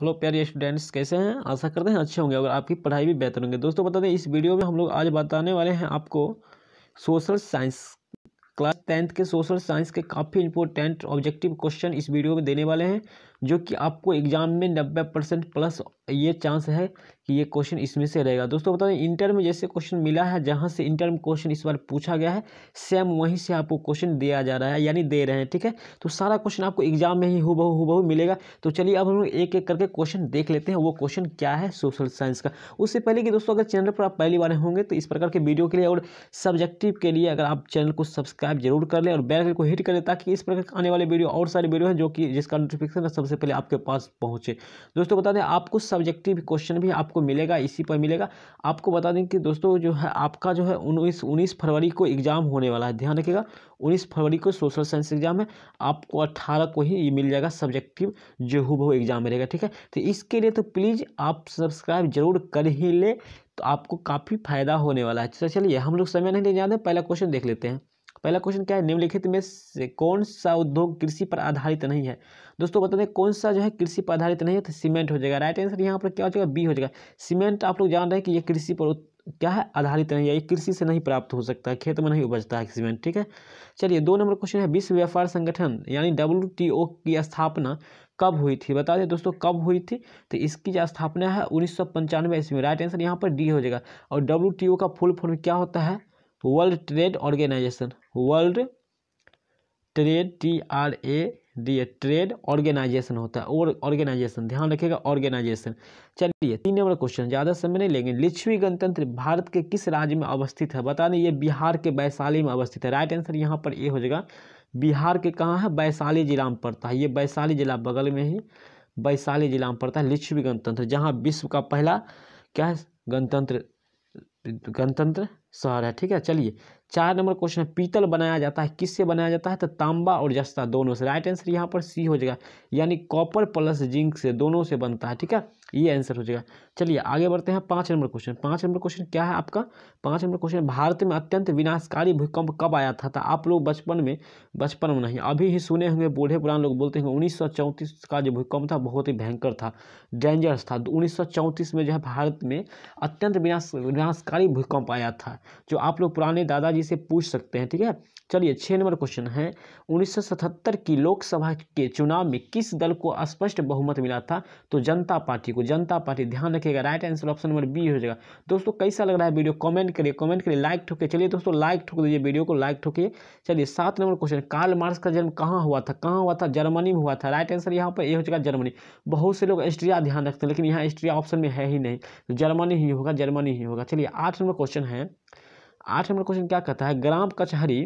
hello प्यारे students कैसे हैं आशा करते हैं अच्छे होंगे और आपकी पढ़ाई भी बेहतर होंगे दोस्तों बता दें इस वीडियो में हम लोग आज बताने वाले हैं आपको सोशल साइंस क्लास टेंथ के सोशल साइंस के काफ़ी इंपॉर्टेंट ऑब्जेक्टिव क्वेश्चन इस वीडियो में देने वाले हैं जो कि आपको एग्ज़ाम में नब्बे परसेंट प्लस ये चांस है कि ये क्वेश्चन इसमें से रहेगा दोस्तों बता दें इंटर में जैसे क्वेश्चन मिला है जहाँ से इंटर में क्वेश्चन इस बार पूछा गया है सेम वहीं से आपको क्वेश्चन दिया जा रहा है यानी दे रहे हैं ठीक है तो सारा क्वेश्चन आपको एग्जाम में ही हुबहू हुबहू मिलेगा तो चलिए अब हम लोग एक एक करके क्वेश्चन देख लेते हैं वो क्वेश्चन क्या है सोशल साइंस का उससे पहले कि दोस्तों अगर चैनल पर आप पहली बार होंगे तो इस प्रकार के वीडियो के लिए और सब्जेक्टिव के लिए अगर आप चैनल को सब्सक्राइब जरूर कर लें और बेल को हिट करें ताकि इस प्रकार आने वाले वीडियो और सारे वीडियो हैं जो कि जिसका नोटिफिकेशन सबसे सबसे पहले आपके पास पहुँचे दोस्तों बता दें आपको सब्जेक्टिव क्वेश्चन भी आपको मिलेगा इसी पर मिलेगा आपको बता दें कि दोस्तों जो है आपका जो है उन्नीस उन्नीस फरवरी को एग्ज़ाम होने वाला है ध्यान रखिएगा उन्नीस फरवरी को सोशल साइंस एग्जाम है आपको अट्ठारह को ही ये मिल जाएगा सब्जेक्टिव जो हु एग्जाम मिलेगा ठीक है तो इसके लिए तो प्लीज़ आप सब्सक्राइब जरूर कर ही ले तो आपको काफ़ी फायदा होने वाला है अच्छा चलिए हम लोग समय नहीं ले जाते पहला क्वेश्चन देख लेते हैं पहला क्वेश्चन क्या है निम्नलिखित में से कौन सा उद्योग कृषि पर आधारित नहीं है दोस्तों बता दें कौन सा जो है कृषि पर आधारित नहीं है तो सीमेंट हो जाएगा राइट आंसर यहाँ पर क्या हो जाएगा बी हो जाएगा सीमेंट आप लोग जान रहे हैं कि ये कृषि पर क्या है आधारित नहीं है ये कृषि से नहीं प्राप्त हो सकता है खेत में नहीं उपजता है सीमेंट ठीक है चलिए दो नंबर क्वेश्चन है विश्व व्यापार संगठन यानी डब्ल्यू की स्थापना कब हुई थी बता दें दोस्तों कब हुई थी तो इसकी जो स्थापना है उन्नीस सौ पंचानवे ईस्वी राइट आंसर यहाँ पर डी हो जाएगा और डब्ल्यू का फुल फॉर्म क्या होता है world trade organisation world trade T R A दिए ट्रेड ऑर्गेनाइजेशन होता है और ऑर्गेनाइजेशन ध्यान रखिएगा ऑर्गेनाइजेशन चलिए तीन नंबर क्वेश्चन ज़्यादा समय नहीं लेंगे लिच्छवी गणतंत्र भारत के किस राज्य में अवस्थित है बता दें ये बिहार के वैशाली में अवस्थित है राइट आंसर यहाँ पर ये हो जाएगा बिहार के कहाँ है वैशाली जिला में पड़ता है ये वैशाली जिला बगल में ही वैशाली जिला में पड़ता है लिच्छवी गणतंत्र जहाँ विश्व का पहला क्या है गणतंत्र गणतंत्र शहर है ठीक है चलिए चार नंबर क्वेश्चन है पीतल बनाया जाता है किससे बनाया जाता है तो तांबा और जस्ता दोनों से राइट आंसर यहाँ पर सी हो जाएगा यानी कॉपर प्लस जिंक से दोनों से बनता है ठीक है ये आंसर हो जाएगा चलिए आगे बढ़ते हैं पाँच नंबर क्वेश्चन पाँच नंबर क्वेश्चन क्या है आपका पाँच नंबर क्वेश्चन भारत में अत्यंत विनाशकारी भूकंप कब आया था था आप लोग बचपन में बचपन में नहीं अभी ही सुने होंगे बूढ़े पुराने लोग बोलते हैं उन्नीस का जो भूकंप था बहुत ही भयंकर था डेंजरस था तो उन्नीस में जो है भारत में अत्यंत विनाश विनाशकारी भूकंप आया था जो आप लोग पुराने दादाजी से पूछ सकते हैं ठीक है चलिए छः नंबर क्वेश्चन है 1977 की लोकसभा के चुनाव में किस दल को स्पष्ट बहुमत मिला था तो जनता पार्टी को जनता पार्टी ध्यान रखिएगा right answer option number B हो जाएगा दोस्तों कैसा लग रहा है वीडियो कमेंट करिए कमेंट करिए लाइक ठोके चलिए दोस्तों लाइक ठोक दीजिए वीडियो को लाइक ठोके चलिए सात नंबर क्वेश्चन काल मार्क्स का जन्म कहाँ हुआ था कहाँ हुआ था जर्मनी में हुआ था राइट आंसर यहाँ पर यह हो जाएगा जर्मनी बहुत से लोग एस्ट्रिया ध्यान रखते हैं लेकिन यहाँ एस्ट्रिया ऑप्शन में है ही नहीं तो जर्मनी ही होगा जर्मनी ही होगा चलिए आठ नंबर क्वेश्चन है आठ नंबर क्वेश्चन क्या कहता है ग्राम कचहरी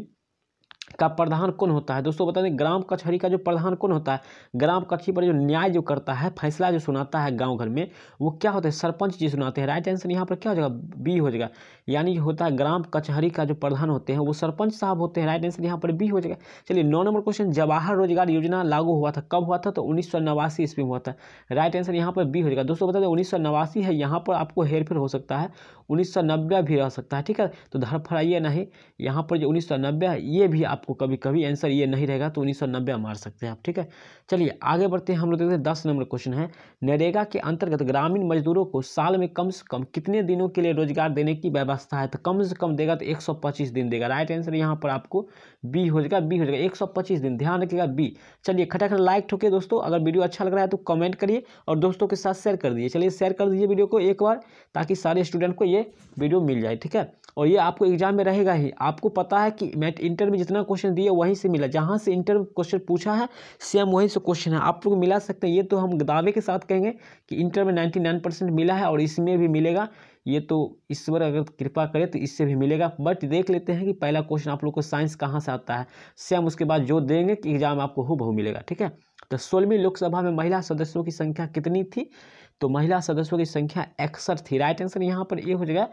का प्रधान कौन होता है दोस्तों बता दें ग्राम कचहरी का जो प्रधान कौन होता है ग्राम कचहरी पर जो न्याय जो करता है फैसला जो सुनाता है गांव घर में वो क्या होता है सरपंच जी सुनाते हैं राइट आंसर यहाँ पर क्या हो जाएगा बी हो जाएगा यानी होता है ग्राम कचहरी का जो प्रधान होते हैं वो सरपंच साहब होते हैं राइट आंसर यहाँ पर बी हो जाएगा चलिए नौ नंबर क्वेश्चन जवाहर रोजगार योजना लागू हुआ था कब हुआ था तो उन्नीस सौ नवासी ईस्वी में हुआ था राइट आंसर यहाँ पर बी हो जाएगा दोस्तों बता दें उन्नीस सौ नवासी है यहाँ पर आपको हेरफेर हो सकता है उन्नीस सौ नब्बे भी रह सकता है ठीक है तो धरफड़ाइए नहीं यहाँ पर जो उन्नीस सौ नब्बे है ये भी आप आपको कभी कभी आंसर ये नहीं रहेगा तो उन्नीस मार सकते हैं आप ठीक है चलिए आगे बढ़ते हैं हम लोग देखते हैं दस नंबर क्वेश्चन है नरेगा के अंतर्गत ग्रामीण मजदूरों को साल में कम से कम कितने दिनों के लिए रोजगार देने की व्यवस्था है तो कम से कम देगा तो एक दिन देगा राइट आंसर यहाँ पर आपको बी हो जाएगा बी हो जाएगा एक दिन ध्यान रखिएगा बी चलिए खटाखट लाइक ठोके दोस्तों अगर वीडियो अच्छा लग रहा है तो कमेंट करिए और दोस्तों के साथ शेयर कर दीजिए चलिए शेयर कर दीजिए वीडियो को एक बार ताकि सारे स्टूडेंट को ये वीडियो मिल जाए ठीक है और ये आपको एग्जाम में रहेगा ही आपको पता है कि मैट इंटर में जितना क्वेश्चन दिया वहीं से मिला जहाँ से इंटरव्यू क्वेश्चन पूछा है सेम वहीं से क्वेश्चन है आप लोग मिला सकते हैं ये तो हम दावे के साथ कहेंगे कि इंटर में नाइन्टी नाइन परसेंट मिला है और इसमें भी मिलेगा ये तो ईश्वर अगर कृपा करे तो इससे भी मिलेगा बट देख लेते हैं कि पहला क्वेश्चन आप लोग को साइंस कहाँ से आता है सेम उसके बाद जो देंगे कि एग्जाम आपको हो बहु मिलेगा ठीक है तो सोलहवीं लोकसभा में महिला सदस्यों की संख्या कितनी थी तो महिला सदस्यों की संख्या इकसठ थी राइट आंसर यहाँ पर ए हो जाएगा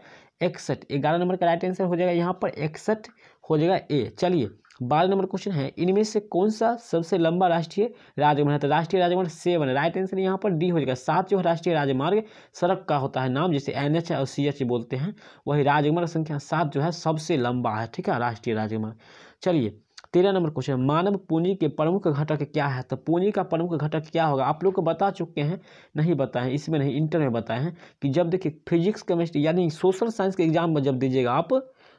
इकसठ ग्यारह नंबर का राइट आंसर हो जाएगा यहाँ पर इकसठ हो जाएगा ए चलिए बारह नंबर क्वेश्चन है इनमें से कौन सा सबसे लंबा राष्ट्रीय राजमार्ग है तो राष्ट्रीय राजमार्ग सेवन राइट आंसर यहाँ पर डी हो जाएगा सात जो राष्ट्रीय राजमार्ग सड़क का होता है नाम जिसे एन एच और सी एच बोलते हैं वही राजमार्ग संख्या सात जो है सबसे लंबा है ठीक है राष्ट्रीय राजमार्ग चलिए तेरह नंबर क्वेश्चन मानव पूंजी के प्रमुख घटक क्या है तो पूंजी का प्रमुख घटक क्या होगा आप लोग को बता चुके हैं नहीं बताए हैं इसमें नहीं इंटर में बताए हैं कि जब देखिए फिजिक्स केमिस्ट्री यानी सोशल साइंस के एग्जाम में जब दीजिएगा आप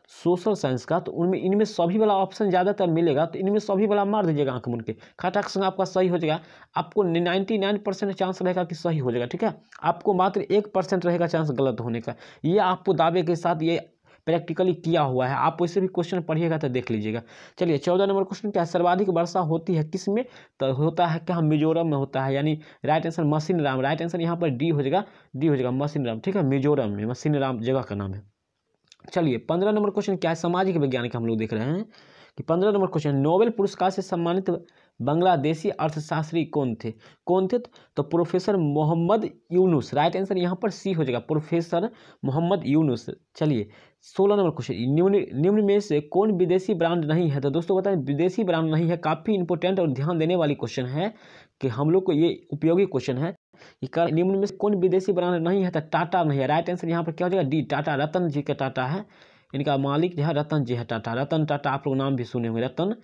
सोशल साइंस का तो उनमें इनमें सभी वाला ऑप्शन ज़्यादातर मिलेगा तो इनमें सभी वाला मार दीजिएगा आंख मुन के खटाक संग आपका सही हो जाएगा आपको नाइन्टी नाइन परसेंट चांस रहेगा कि सही हो जाएगा ठीक है आपको मात्र एक परसेंट रहेगा चांस गलत होने का ये आपको दावे के साथ ये प्रैक्टिकली किया हुआ है आप वैसे भी क्वेश्चन पढ़िएगा तो देख लीजिएगा चलिए चौदह नंबर क्वेश्चन क्या सर्वाधिक वर्षा होती है किस में तो होता है क्या मिजोरम में होता है यानी राइट आंसर मशीन राम राइट आंसर यहाँ पर डी हो जाएगा डी हो जाएगा मशीन राम ठीक है मिजोरम में मशीन राम जगह का नाम है चलिए पंद्रह नंबर क्वेश्चन क्या है सामाजिक विज्ञान के हम लोग देख रहे हैं कि पंद्रह नंबर क्वेश्चन नोबेल पुरस्कार से सम्मानित बांग्लादेशी अर्थशास्त्री कौन थे कौन थे तो professor Mohammad Yunus right answer यहाँ पर सी हो जाएगा प्रोफेसर मोहम्मद यूनुस चलिए सोलह नंबर क्वेश्चन निम्न निम्न में से कौन विदेशी ब्रांड नहीं है तो दोस्तों बताएं विदेशी ब्रांड नहीं है काफ़ी इंपॉर्टेंट और ध्यान देने वाली क्वेश्चन है कि हम लोग को ये उपयोगी क्वेश्चन है कि कर निम्न में से कौन विदेशी ब्रांड नहीं है तो टाटा नहीं है राइट आंसर यहाँ पर क्या हो जाएगा डी टाटा रतन जी का टाटा है इनका मालिक जो है रतन जी है टाटा रतन टाटा आप लोग नाम भी सुने होंगे रतन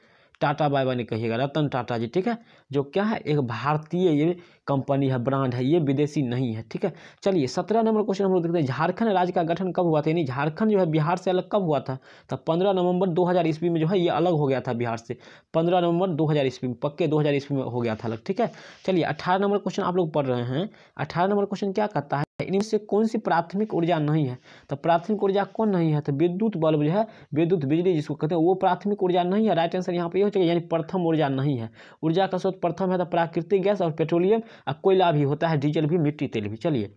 टाटा बाय बाय कहिएगा रतन टाटा जी ठीक है जो क्या है एक भारतीय ये कंपनी है ब्रांड है ये विदेशी नहीं है ठीक है चलिए सत्रह नंबर क्वेश्चन हम लोग देखते हैं झारखंड राज्य का गठन कब हुआ था यानी झारखंड जो है बिहार से अलग कब हुआ था तो पंद्रह नवंबर दो हज़ार ईस्वी में जो है ये अलग हो गया था बिहार से पंद्रह नवंबर दो हज़ार ईस्वी में पक्के दो हज़ार ईस्वी में हो गया था अलग ठीक है चलिए अठारह नंबर क्वेश्चन आप लोग पढ़ रहे हैं अठारह नंबर क्वेश्चन क्या कहता है इनमें से कौन सी प्राथमिक ऊर्जा नहीं है तो प्राथमिक ऊर्जा कौन नहीं है तो विद्युत बल्ब जो है विद्युत बिजली जिसको कहते हैं वो प्राथमिक ऊर्जा नहीं है राइट आंसर यहाँ पे ये हो जाएगा यानी प्रथम ऊर्जा नहीं है ऊर्जा का स्रोत प्रथम है तो प्राकृतिक गैस और पेट्रोलियम और कोयला भी होता है डीजल भी मिट्टी तेल भी चलिए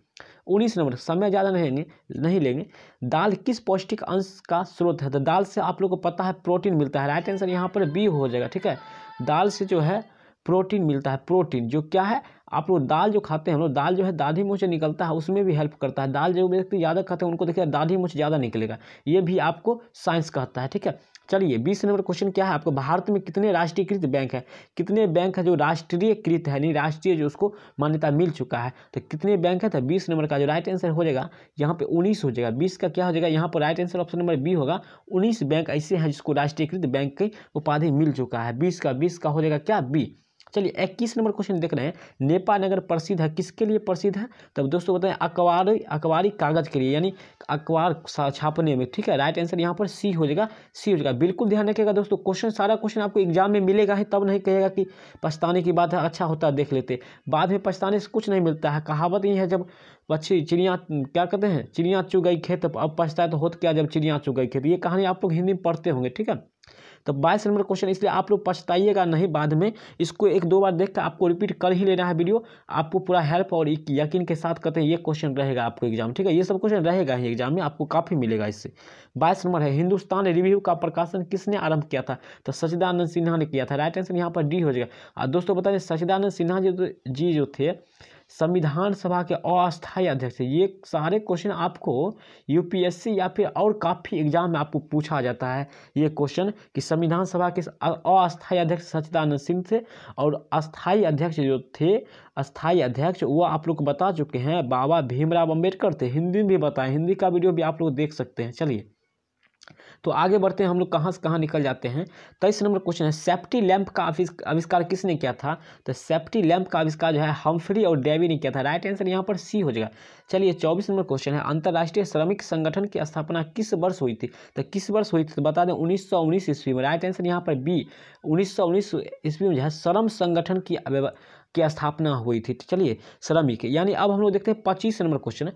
उन्नीस नंबर समय ज़्यादा नहीं नहीं लेंगे दाल किस पौष्टिक अंश का स्रोत है तो दाल से आप लोग को पता है प्रोटीन मिलता है राइट आंसर यहाँ पर बी हो जाएगा ठीक है दाल से जो है प्रोटीन मिलता है प्रोटीन जो क्या है आप लोग दाल जो खाते हैं हम लोग दाल जो है दाढ़ी मुँह से निकलता है उसमें भी हेल्प करता है दाल जो व्यक्ति ज़्यादा खाते हैं उनको देखिए दाढ़ी मुँह ज़्यादा निकलेगा ये भी आपको साइंस कहता है ठीक है चलिए बीस नंबर क्वेश्चन क्या है आपको भारत में कितने राष्ट्रीयकृत बैंक है कितने बैंक है जो राष्ट्रीयकृत है यानी राष्ट्रीय जो उसको मान्यता मिल चुका है तो कितने बैंक है तो बीस नंबर का जो राइट आंसर हो जाएगा यहाँ पे उन्नीस हो जाएगा बीस का क्या हो जाएगा यहाँ पर right answer option number B होगा उन्नीस बैंक ऐसे हैं जिसको राष्ट्रीयकृत बैंक की उपाधि मिल चुका है बीस का बीस का हो जाएगा क्या बी चलिए इक्कीस नंबर क्वेश्चन देख रहे हैं नेपा नगर प्रसिद्ध है किसके लिए प्रसिद्ध है तब दोस्तों बताएं अखबारी अखबारी कागज के लिए यानी अखबार छापने में ठीक है राइट आंसर यहाँ पर सी हो जाएगा सी हो जाएगा बिल्कुल ध्यान रखिएगा दोस्तों क्वेश्चन सारा क्वेश्चन आपको एग्जाम में मिलेगा ही तब नहीं कहेगा कि पछताने की बात है अच्छा होता है देख लेते बाद में पछताने से कुछ नहीं मिलता है कहावत ये है जब अच्छी चिड़िया क्या कहते हैं चिड़िया चुग गई खेत अब पछताए तो होत क्या जब चिड़िया चुग गई खेत ये कहानी आप लोग हिंदी में पढ़ते होंगे ठीक है तो बाईस नंबर क्वेश्चन इसलिए आप लोग पछताइएगा नहीं बाद में इसको एक दो बार देख कर आपको रिपीट कर ही लेना है वीडियो आपको पूरा हेल्प और यकीन के साथ कहते हैं ये क्वेश्चन रहेगा आपको एग्जाम ठीक है ये सब क्वेश्चन रहेगा ही एग्जाम में आपको काफ़ी मिलेगा इससे बाईस नंबर है हिंदुस्तान रिव्यू का प्रकाशन किसने आरंभ किया था तो सचिदानंद सिन्हा ने किया था राइट आंसर यहाँ पर डी हो जाएगा और दोस्तों बताइए सचिदानंद सिन्हा तो- जी जो थे संविधान सभा के अस्थायी अध्यक्ष ये सारे क्वेश्चन आपको यूपीएससी या फिर और काफ़ी एग्जाम में आपको पूछा जाता है ये क्वेश्चन कि संविधान सभा के अस्थायी अध्यक्ष सचिदानंद सिंह थे और अस्थायी अध्यक्ष जो थे अस्थायी अध्यक्ष वो आप लोग बता चुके हैं बाबा भीमराव अम्बेडकर थे हिंदी में भी बताए हिंदी का वीडियो भी आप लोग देख सकते हैं चलिए तो आगे बढ़ते हैं हम लोग कहाँ से कहाँ निकल जाते हैं तेईस तो नंबर क्वेश्चन है सेफ्टी लैंप का आविष्कार किसने किया था तो सेफ्टी लैंप का आविष्कार जो है हमफ्री और डेवी ने किया था राइट आंसर यहाँ पर सी हो जाएगा चलिए चौबीस नंबर क्वेश्चन है अंतर्राष्ट्रीय श्रमिक संगठन की स्थापना किस वर्ष हुई थी तो किस वर्ष हुई थी तो बता दें उन्नीस सौ ईस्वी में राइट आंसर यहाँ पर बी उन्नीस सौ ईस्वी में जो है श्रम संगठन की की स्थापना हुई थी चलिए श्रमिक यानी अब हम लोग देखते हैं पच्चीस नंबर क्वेश्चन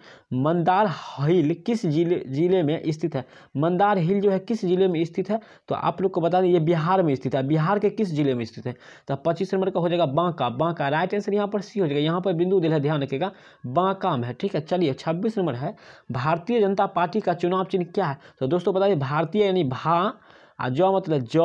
मंदार हिल किस जिले जिले में स्थित है मंदार हिल जो है किस जिले में स्थित है तो आप लोग को बता दें ये बिहार में स्थित है बिहार के किस जिले में स्थित है तो पच्चीस नंबर का हो जाएगा बांका बांका राइट आंसर यहाँ पर सी हो जाएगा यहाँ पर बिंदु दिल है ध्यान रखेगा बांका में है ठीक है चलिए छब्बीस नंबर है भारतीय जनता पार्टी का चुनाव चिन्ह क्या है तो दोस्तों बताइए भारतीय यानी भा जो ज मतलब ज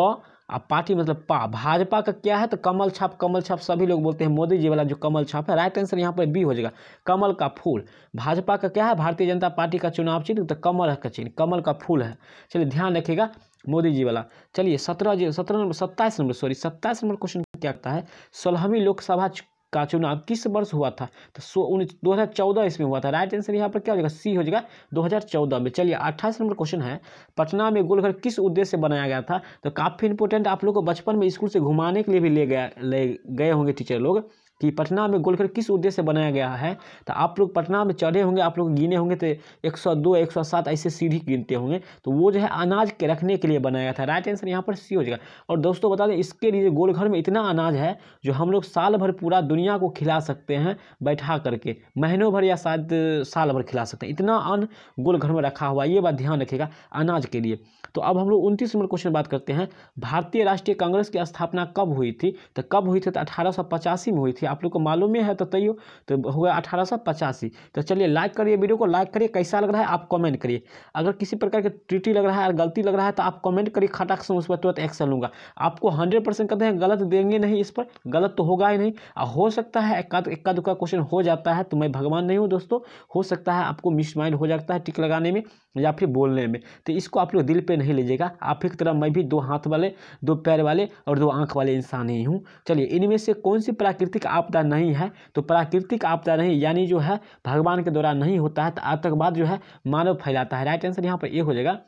अब पार्टी मतलब पा भाजपा का क्या है तो कमल छाप कमल छाप सभी लोग बोलते हैं मोदी जी वाला जो कमल छाप है राइट आंसर यहाँ पर बी हो जाएगा कमल का फूल भाजपा का क्या है भारतीय जनता पार्टी का चुनाव चिन्ह तो कमल का चिन्ह कमल का फूल है चलिए ध्यान रखिएगा मोदी जी वाला चलिए सत्रह जी सत्रह नंबर सत्ताईस नंबर सॉरी सत्ताईस नंबर क्वेश्चन क्या करता है सोलहवीं लोकसभा का चुनाव किस वर्ष हुआ था तो सो उन्नीस दो हज़ार चौदह इसमें हुआ था राइट आंसर यहाँ पर क्या हो जाएगा सी हो जाएगा दो हज़ार चौदह में चलिए अट्ठाईस नंबर क्वेश्चन है पटना में गोलघर किस उद्देश्य से बनाया गया था तो काफ़ी इंपोर्टेंट आप लोग को बचपन में स्कूल से घुमाने के लिए भी ले गया ले गए होंगे टीचर लोग कि पटना में गोलघर किस उद्देश्य से बनाया गया है तो आप लोग पटना में चढ़े होंगे आप लोग गिने होंगे तो 102 107 ऐसे सीढ़ी गिनते होंगे तो वो जो है अनाज के रखने के लिए बनाया गया था राइट आंसर यहाँ पर सी हो जाएगा और दोस्तों बता दें इसके लिए गोलघर में इतना अनाज है जो हम लोग साल भर पूरा दुनिया को खिला सकते हैं बैठा करके महीनों भर या शायद साल भर खिला सकते हैं इतना अन्न गोलघर में रखा हुआ ये बात ध्यान रखेगा अनाज के लिए तो अब हम लोग उनतीस नंबर क्वेश्चन बात करते हैं भारतीय राष्ट्रीय कांग्रेस की स्थापना कब हुई थी तो कब हुई थी तो अठारह में हुई थी आप लोग को मालूम है तो तैयो तो अठारह सौ अठारह तो चलिए लाइक करिए वीडियो को लाइक करिए कैसा लग रहा है आप कमेंट करिए अगर किसी प्रकार की त्रुटि लग रहा है गलती लग रहा है तो आप कमेंट करिए खटाक से उस पर तुरंत एक्शन लूँगा आपको हंड्रेड परसेंट कहते हैं गलत देंगे नहीं इस पर गलत तो होगा ही नहीं और हो सकता है इक्का दुक्का क्वेश्चन हो जाता है तो मैं भगवान नहीं हूँ दोस्तों हो सकता है आपको मिस माइंड हो जाता है टिक लगाने में या फिर बोलने में तो इसको आप लोग दिल पे नहीं लीजिएगा आप एक तरह मैं भी दो हाथ वाले दो पैर वाले और दो आँख वाले इंसान ही हूँ चलिए इनमें से कौन सी प्राकृतिक आपदा नहीं है तो प्राकृतिक आपदा नहीं यानी जो है भगवान के द्वारा नहीं होता है तो आतंकवाद जो है मानव फैलाता है राइट आंसर यहाँ पर ये हो जाएगा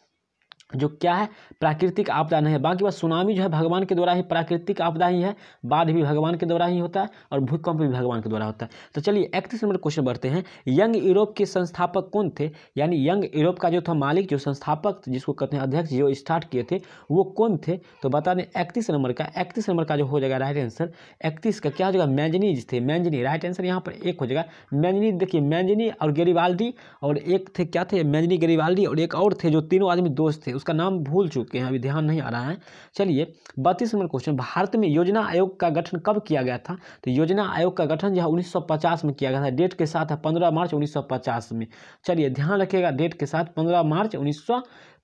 जो क्या है प्राकृतिक आपदा नहीं है बाकी बात सुनामी जो है भगवान के द्वारा ही प्राकृतिक आपदा ही है बाढ़ भी भगवान के द्वारा ही होता है और भूकंप भी भगवान के द्वारा होता है तो चलिए इकतीस नंबर क्वेश्चन बढ़ते हैं यंग यूरोप के संस्थापक कौन थे यानी यंग यूरोप का जो था मालिक जो संस्थापक जिसको कहते हैं अध्यक्ष जो स्टार्ट किए थे वो कौन थे तो बता दें इकतीस नंबर का इकतीस नंबर का जो हो जाएगा राइट आंसर इकतीस का क्या हो जाएगा मैंजनीज थे मैंजनी राइट आंसर यहाँ पर एक हो जाएगा मैंजनी देखिए मैंजनी और गेरीवाल्डी और एक थे क्या थे मैंजनी गेरीवाल्डी और एक और थे जो तीनों आदमी दोस्त थे थे उसका नाम भूल चुके हैं अभी ध्यान नहीं आ रहा है चलिए बत्तीस नंबर क्वेश्चन भारत में योजना आयोग का गठन कब किया गया था तो योजना आयोग का गठन जो है उन्नीस में किया गया था डेट के साथ है पंद्रह मार्च उन्नीस में चलिए ध्यान रखिएगा डेट के साथ पंद्रह मार्च उन्नीस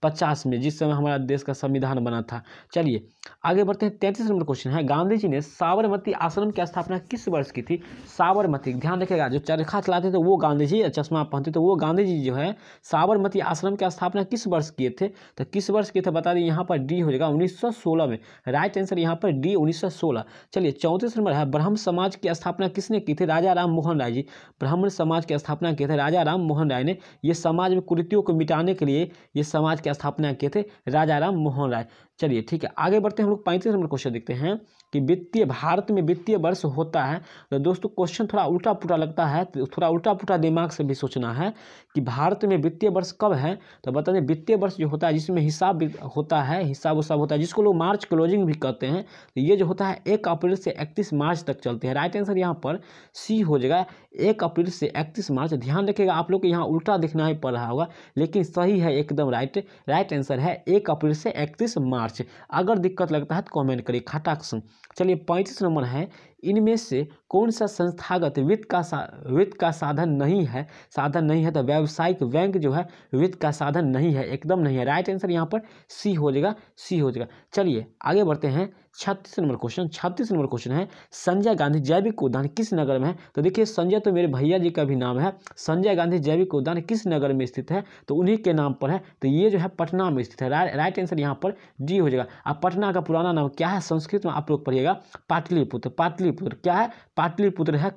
पचास में जिस समय हमारा देश का संविधान बना था चलिए आगे बढ़ते हैं तैंतीस नंबर क्वेश्चन है गांधी जी ने साबरमती आश्रम की स्थापना किस वर्ष की थी साबरमती ध्यान रखिएगा जो चरखा चलाते थे वो गांधी जी चश्मा पहनते थे वो गांधी जी जो है साबरमती आश्रम की स्थापना किस वर्ष किए थे तो किस वर्ष के थे बता दें यहाँ पर डी हो जाएगा 1916 में राइट आंसर यहाँ पर डी 1916 चलिए चौंतीस नंबर है ब्राह्म समाज की स्थापना किसने की थी राजा राम मोहन राय जी ब्राह्मण समाज की स्थापना किए थे राजा राम मोहन राय ने ये समाज में कुरीतियों को मिटाने के लिए ये समाज की स्थापना किए थे राजा राम मोहन राय चलिए ठीक है आगे बढ़ते हैं हम लोग पैंतीस नंबर क्वेश्चन देखते हैं कि वित्तीय भारत में वित्तीय वर्ष होता है तो दोस्तों क्वेश्चन थोड़ा उल्टा पुटा लगता है तो थोड़ा उल्टा पुटा दिमाग से भी सोचना है कि भारत में वित्तीय वर्ष कब है तो बता दें वित्तीय वर्ष जो होता है जिसमें हिसाब होता है हिसाब वसाब होता है जिसको लोग मार्च क्लोजिंग भी कहते हैं तो ये जो होता है एक अप्रैल से इकतीस मार्च तक चलते हैं राइट आंसर यहाँ पर सी हो जाएगा एक अप्रैल से इकतीस मार्च ध्यान रखिएगा आप लोग को यहाँ उल्टा दिखना ही पड़ रहा होगा लेकिन सही है एकदम राइट राइट आंसर है एक अप्रैल से इकतीस मार्च अगर दिक्कत लगता है तो कॉमेंट करिए खटाक्ष चलिए पैंतीस नंबर है इनमें से कौन सा संस्थागत वित्त का सा वित्त का साधन नहीं है साधन नहीं है तो व्यावसायिक बैंक जो है वित्त का साधन नहीं है एकदम नहीं है राइट आंसर यहाँ पर सी हो जाएगा सी हो जाएगा चलिए आगे बढ़ते हैं छत्तीस नंबर क्वेश्चन छत्तीस नंबर क्वेश्चन है संजय गांधी जैविक उद्यान किस नगर में है तो देखिए संजय तो मेरे भैया जी का भी नाम है संजय गांधी जैविक उद्यान किस नगर में स्थित है तो उन्हीं के नाम पर है तो ये जो है पटना में स्थित है रा, राइट आंसर यहाँ पर डी हो जाएगा अब पटना का पुराना नाम क्या है संस्कृत में आप लोग पढ़िएगा पाटलिपुत्र पाटलिपुत्र क्या है पाटलिपुत्र है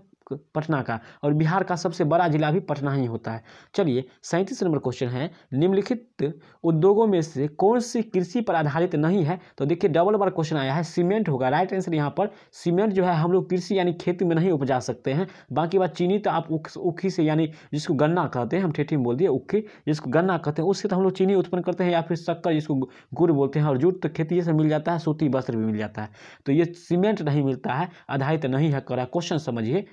पटना का और बिहार का सबसे बड़ा जिला भी पटना ही होता है चलिए सैंतीस नंबर क्वेश्चन है निम्नलिखित उद्योगों में से कौन सी कृषि पर आधारित नहीं है तो देखिए डबल बार क्वेश्चन आया है सीमेंट होगा राइट आंसर यहाँ पर सीमेंट जो है हम लोग कृषि यानी खेती में नहीं उपजा सकते हैं बाकी बात चीनी तो आप उखी से यानी जिसको गन्ना कहते हैं हम ठेठी में बोल दिए उखी जिसको गन्ना कहते हैं उससे तो हम लोग चीनी उत्पन्न करते हैं या फिर शक्कर जिसको गुड़ बोलते हैं और जूट तो खेती से मिल जाता है सूती वस्त्र भी मिल जाता है तो ये सीमेंट नहीं मिलता है आधारित नहीं है करा क्वेश्चन समझिए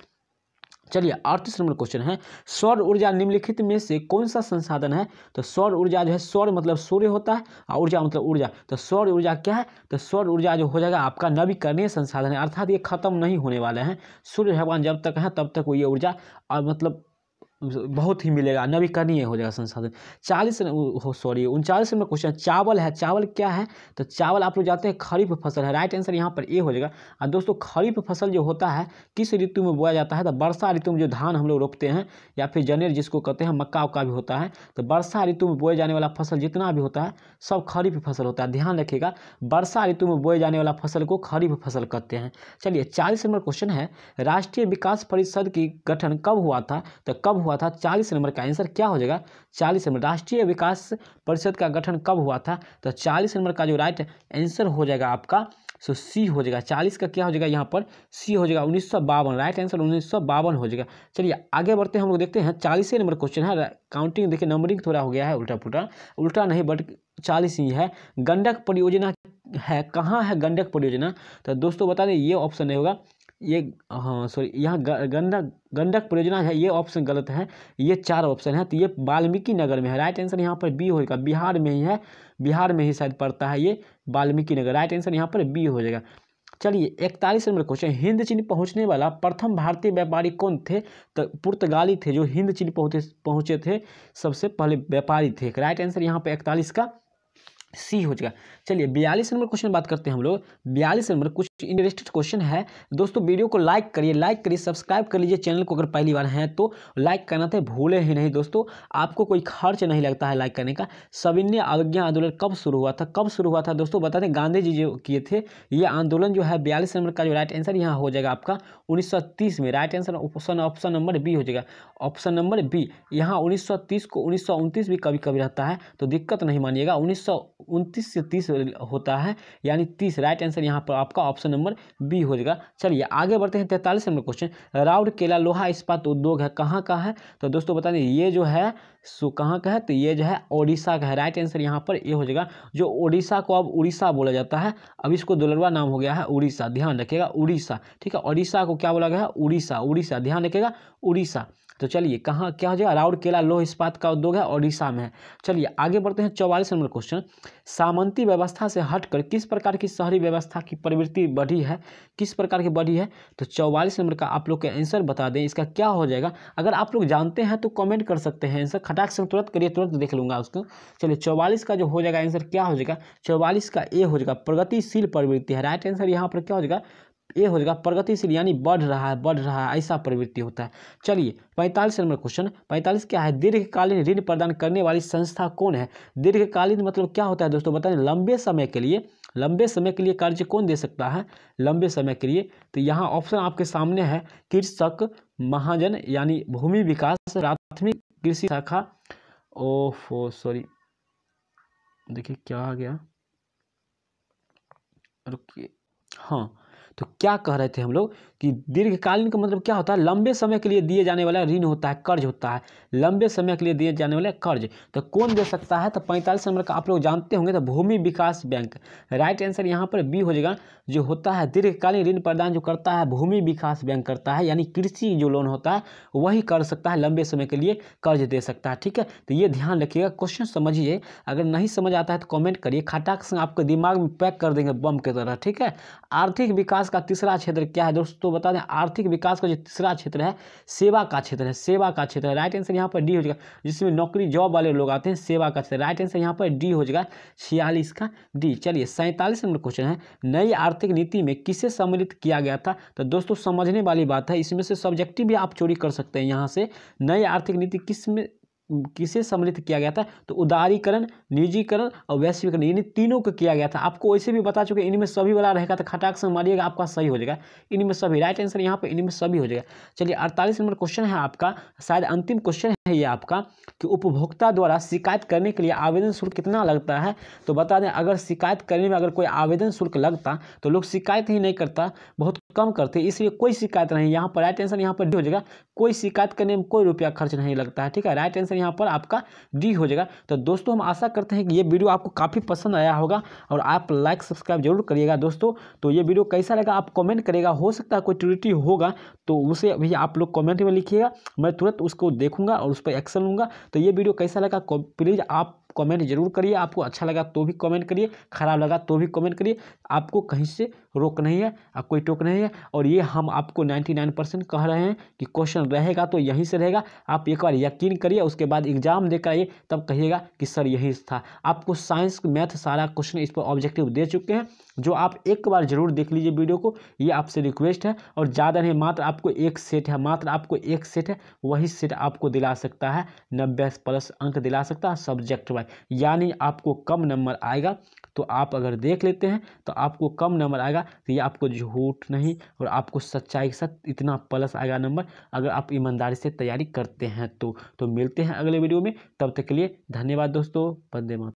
चलिए अड़तीस नंबर क्वेश्चन है सौर ऊर्जा निम्नलिखित में से कौन सा संसाधन है तो सौर ऊर्जा जो है सौर मतलब सूर्य होता है और ऊर्जा मतलब ऊर्जा तो सौर ऊर्जा क्या है तो सौर ऊर्जा जो हो जाएगा आपका नवीकरणीय संसाधन है अर्थात ये खत्म नहीं होने वाले हैं सूर्य भगवान जब तक हैं तब तक वो ये ऊर्जा मतलब बहुत ही मिलेगा नवीकरणीय हो जाएगा संसाधन चालीस हो सॉरी उनचालीस में क्वेश्चन चावल है चावल क्या है तो चावल आप लोग जानते हैं खरीफ फसल है राइट आंसर यहाँ पर ए हो जाएगा और दोस्तों खरीफ फसल जो होता है किस ऋतु में बोया जाता है तो वर्षा ऋतु में जो धान हम लोग रोपते हैं या फिर जनेर जिसको कहते हैं मक्का उक्का भी होता है तो वर्षा ऋतु में बोए जाने वाला फसल जितना भी होता है सब खरीफ फसल होता है ध्यान रखिएगा वर्षा ऋतु में बोए जाने वाला फसल को खरीफ फसल कहते हैं चलिए चालीस नंबर क्वेश्चन है राष्ट्रीय विकास परिषद की गठन कब हुआ था तो कब हुआ हुआ था चालीस नंबर का आंसर क्या हो जाएगा चालीस नंबर राष्ट्रीय विकास परिषद का गठन कब हुआ था तो चालीस नंबर का जो राइट आंसर हो जाएगा आपका सो सी हो जाएगा चालीस का क्या हो जाएगा यहाँ पर सी हो जाएगा उन्नीस राइट आंसर उन्नीस हो जाएगा चलिए आगे बढ़ते हैं हम लोग देखते हैं चालीस नंबर क्वेश्चन है काउंटिंग देखिए नंबरिंग थोड़ा हो गया है उल्टा पुल्टा उल्टा नहीं बट चालीस ही है गंडक परियोजना है कहाँ है गंडक परियोजना तो दोस्तों बता दें ये ऑप्शन नहीं होगा ये हाँ सॉरी यहाँ गंडक गंडक परियोजना है ये ऑप्शन गलत है ये चार ऑप्शन है तो ये वाल्मीकि नगर में है राइट आंसर यहाँ पर बी होगा बिहार में ही है बिहार में ही शायद पड़ता है ये वाल्मीकि नगर राइट आंसर यहाँ पर बी हो जाएगा चलिए इकतालीस नंबर क्वेश्चन हिंद चीन पहुँचने वाला प्रथम भारतीय व्यापारी कौन थे तो पुर्तगाली थे जो हिंद चीन पहुँचे पहुँचे थे सबसे पहले व्यापारी थे राइट आंसर यहाँ पर इकतालीस का सी हो जाएगा चलिए बयालीस नंबर क्वेश्चन बात करते हैं हम लोग बयालीस नंबर कुछ इंटरेस्टेड क्वेश्चन है दोस्तों वीडियो को लाइक करिए लाइक करिए सब्सक्राइब कर लीजिए चैनल को अगर पहली बार हैं तो लाइक करना तो भूले ही नहीं दोस्तों आपको कोई खर्च नहीं लगता है लाइक करने का सविन्य अवज्ञा आंदोलन कब शुरू हुआ था कब शुरू हुआ था दोस्तों बता दें गांधी जी जो किए थे ये आंदोलन जो है बयालीस नंबर का जो राइट आंसर यहाँ हो जाएगा आपका उन्नीस में right answer option option number B हो जाएगा ऑप्शन नंबर बी यहाँ उन्नीस को उन्नीस भी कभी कभी रहता है तो दिक्कत नहीं मानिएगा उन्नीस उनतीस से तीस होता है यानी तीस राइट आंसर यहाँ पर आपका ऑप्शन नंबर बी हो जाएगा चलिए आगे बढ़ते हैं तैंतालीस नंबर क्वेश्चन राउड केला लोहा इस्पात उद्योग है कहाँ का है तो दोस्तों बता दें ये जो है सो कहाँ का है तो ये जो है ओडिशा का है राइट आंसर यहाँ पर ये हो जाएगा जो ओडिशा को अब उड़ीसा बोला जाता है अब इसको दुलरवा नाम हो गया है उड़ीसा ध्यान रखिएगा उड़ीसा ठीक है ओडिशा को क्या बोला गया है उड़ीसा उड़ीसा ध्यान रखिएगा उड़ीसा तो चलिए कहाँ क्या हो जाए अलाउड केला लोह इस्पात का उद्योग है ओडिशा में है चलिए आगे बढ़ते हैं चौवालीस नंबर क्वेश्चन सामंती व्यवस्था से हटकर किस प्रकार की शहरी व्यवस्था की प्रवृत्ति बढ़ी है किस प्रकार की बढ़ी है तो चौवालीस नंबर का आप लोग का आंसर बता दें इसका क्या हो जाएगा अगर आप लोग जानते हैं तो कमेंट कर सकते हैं आंसर खटाक से तुरंत करिए तुरंत देख लूँगा उसको चलिए चौवालीस का जो हो जाएगा आंसर क्या हो जाएगा चौवालीस का ए हो जाएगा प्रगतिशील प्रवृत्ति है राइट आंसर यहाँ पर क्या हो जाएगा ये हो जाएगा प्रगतिशील यानी बढ़ रहा है बढ़ रहा है ऐसा प्रवृत्ति होता है चलिए पैंतालीस नंबर क्वेश्चन पैंतालीस क्या है दीर्घकालीन ऋण प्रदान करने वाली संस्था कौन है दीर्घकालीन मतलब क्या होता है दोस्तों बताएं लंबे समय के लिए लंबे समय के लिए कर्ज कौन दे सकता है लंबे समय के लिए तो यहाँ ऑप्शन आपके सामने है कृषक महाजन यानी भूमि विकास प्राथमिक कृषि शाखा ओफ सॉरी देखिए क्या आ गया रुकिए हाँ तो क्या कह रहे थे हम लोग कि दीर्घकालीन का मतलब क्या होता है लंबे समय के लिए दिए जाने वाला ऋण होता है कर्ज होता है लंबे समय के लिए दिए जाने वाला कर्ज तो कौन दे सकता है तो पैंतालीस नंबर का आप लोग जानते होंगे तो Bhumi Vikas Bank right answer यहाँ पर बी हो जाएगा जो होता है दीर्घकालीन ऋण प्रदान जो करता है भूमि विकास बैंक करता है यानी कृषि जो लोन होता है वही कर सकता है लंबे समय के लिए कर्ज दे सकता है ठीक है तो ये ध्यान रखिएगा क्वेश्चन समझिए अगर नहीं समझ आता है तो कॉमेंट करिए खटाक सिंह आपके दिमाग में पैक कर देंगे बम की तरह ठीक है आर्थिक विकास विकास का तीसरा क्षेत्र क्या है दोस्तों बता दें आर्थिक विकास का जो तीसरा क्षेत्र है सेवा का क्षेत्र है सेवा का क्षेत्र राइट आंसर यहाँ पर डी हो जाएगा जिसमें नौकरी जॉब वाले लोग आते हैं सेवा का क्षेत्र राइट आंसर यहाँ पर डी हो जाएगा छियालीस का डी चलिए सैंतालीस नंबर क्वेश्चन है नई आर्थिक नीति में किसे सम्मिलित किया गया था तो दोस्तों समझने वाली बात है इसमें से सब्जेक्टिव भी आप चोरी कर सकते हैं यहाँ से नई आर्थिक नीति किस में किसे सम्मिलित किया गया था तो उदारीकरण निजीकरण और वैश्वीकरण यानी तीनों को किया गया था आपको वैसे भी बता चुके इनमें सभी वाला रहेगा तो खटाक से मारिएगा आपका सही हो जाएगा इनमें सभी राइट आंसर यहाँ पर इनमें सभी हो जाएगा चलिए अड़तालीस नंबर क्वेश्चन है आपका शायद अंतिम क्वेश्चन है ये आपका कि उपभोक्ता द्वारा शिकायत करने के लिए आवेदन शुल्क कितना लगता है तो बता दें अगर शिकायत करने में अगर कोई आवेदन शुल्क लगता तो लोग शिकायत ही नहीं करता बहुत कम करते हैं इसलिए कोई शिकायत नहीं यहाँ पर राइट आंसर यहाँ पर डी हो जाएगा कोई शिकायत करने में कोई रुपया खर्च नहीं लगता है ठीक है राइट आंसर यहाँ पर आपका डी हो जाएगा तो दोस्तों हम आशा करते हैं कि ये वीडियो आपको काफ़ी पसंद आया होगा और आप लाइक सब्सक्राइब जरूर करिएगा दोस्तों तो ये वीडियो कैसा लगा आप कॉमेंट करेगा हो सकता है कोई ट्रिटी होगा तो उसे भी आप लोग कॉमेंट में लिखिएगा मैं तुरंत उसको देखूँगा और उस पर एक्शन लूँगा तो ये वीडियो कैसा लगा प्लीज़ आप कमेंट जरूर करिए आपको अच्छा लगा तो भी कमेंट करिए ख़राब लगा तो भी कमेंट करिए आपको कहीं से रोक नहीं है कोई टोक नहीं है और ये हम आपको नाइन्टी नाइन परसेंट कह रहे हैं कि क्वेश्चन रहेगा तो यहीं से रहेगा आप एक बार यकीन करिए उसके बाद एग्ज़ाम देकर आइए तब कहिएगा कि सर यही था आपको साइंस मैथ सारा क्वेश्चन इस पर ऑब्जेक्टिव दे चुके हैं जो आप एक बार ज़रूर देख लीजिए वीडियो को ये आपसे रिक्वेस्ट है और ज़्यादा नहीं मात्र आपको एक सेट है मात्र आपको एक सेट है वही सेट आपको दिला सकता है नब्बे प्लस अंक दिला सकता है सब्जेक्ट हुआ है यानी आपको कम नंबर आएगा तो आप अगर देख लेते हैं तो आपको कम नंबर आएगा तो ये आपको झूठ नहीं और आपको सच्चाई के साथ इतना प्लस आएगा नंबर अगर आप ईमानदारी से तैयारी करते हैं तो तो मिलते हैं अगले वीडियो में तब तक के लिए धन्यवाद दोस्तों बंदे मातरम